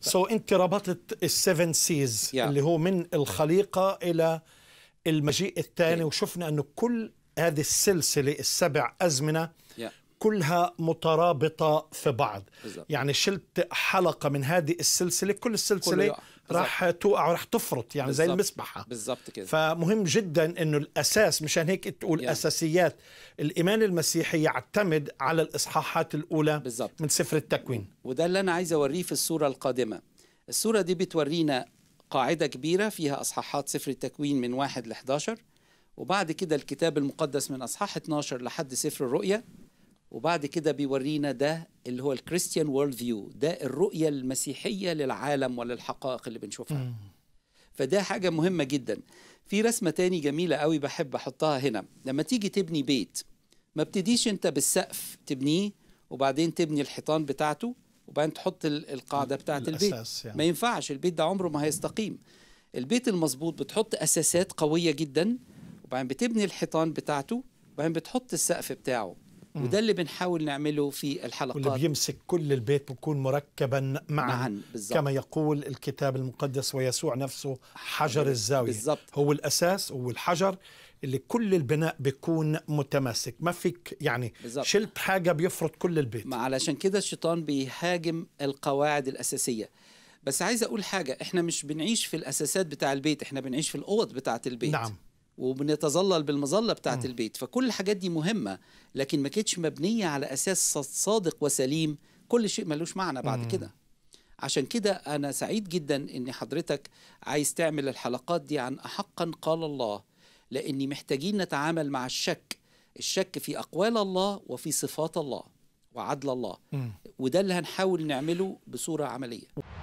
سو so انت ربطت السيفن سيز yeah. اللي هو من الخليقه الى المجيء الثاني yeah. وشفنا انه كل هذه السلسله السبع ازمنه yeah. كلها مترابطة في بعض بالزبط. يعني شلت حلقة من هذه السلسلة كل السلسلة راح توقع وراح تفرط يعني بالزبط. زي المسبحة بالظبط كده فمهم جدا انه الاساس مشان هيك تقول يعني. اساسيات الايمان المسيحي يعتمد على الاصحاحات الاولى بالزبط. من سفر التكوين وده اللي انا عايز اوريه في الصورة القادمة الصورة دي بتورينا قاعدة كبيرة فيها اصحاحات سفر التكوين من واحد ل 11 وبعد كده الكتاب المقدس من اصحاح 12 لحد سفر الرؤيا وبعد كده بيورينا ده اللي هو الكريستيان وورلد فيو ده الرؤية المسيحية للعالم وللحقائق اللي بنشوفها فده حاجة مهمة جدا في رسمة تاني جميلة قوي بحب أحطها هنا لما تيجي تبني بيت ما بتديش أنت بالسقف تبنيه وبعدين تبني الحيطان بتاعته وبعدين تحط القاعدة بتاعة البيت يعني. ما ينفعش البيت ده عمره ما هيستقيم البيت المظبوط بتحط أساسات قوية جدا وبعدين بتبني الحيطان بتاعته وبعدين بتحط السقف بتاعه وده اللي بنحاول نعمله في الحلقات واللي بيمسك كل البيت بيكون مركبا معا, معا كما يقول الكتاب المقدس ويسوع نفسه حجر الزاوية بالزبط. هو الأساس هو الحجر اللي كل البناء بيكون متماسك ما فيك يعني بالزبط. شلت حاجة بيفرط كل البيت ما علشان كده الشيطان بيهاجم القواعد الأساسية بس عايز أقول حاجة إحنا مش بنعيش في الأساسات بتاع البيت إحنا بنعيش في الأوض بتاعة البيت نعم وبنتظلل بالمظله بتاعه البيت فكل الحاجات دي مهمه لكن ما كانتش مبنيه على اساس صادق وسليم كل شيء ملوش معنى بعد كده عشان كده انا سعيد جدا ان حضرتك عايز تعمل الحلقات دي عن احقا قال الله لاني محتاجين نتعامل مع الشك الشك في اقوال الله وفي صفات الله وعدل الله وده اللي هنحاول نعمله بصوره عمليه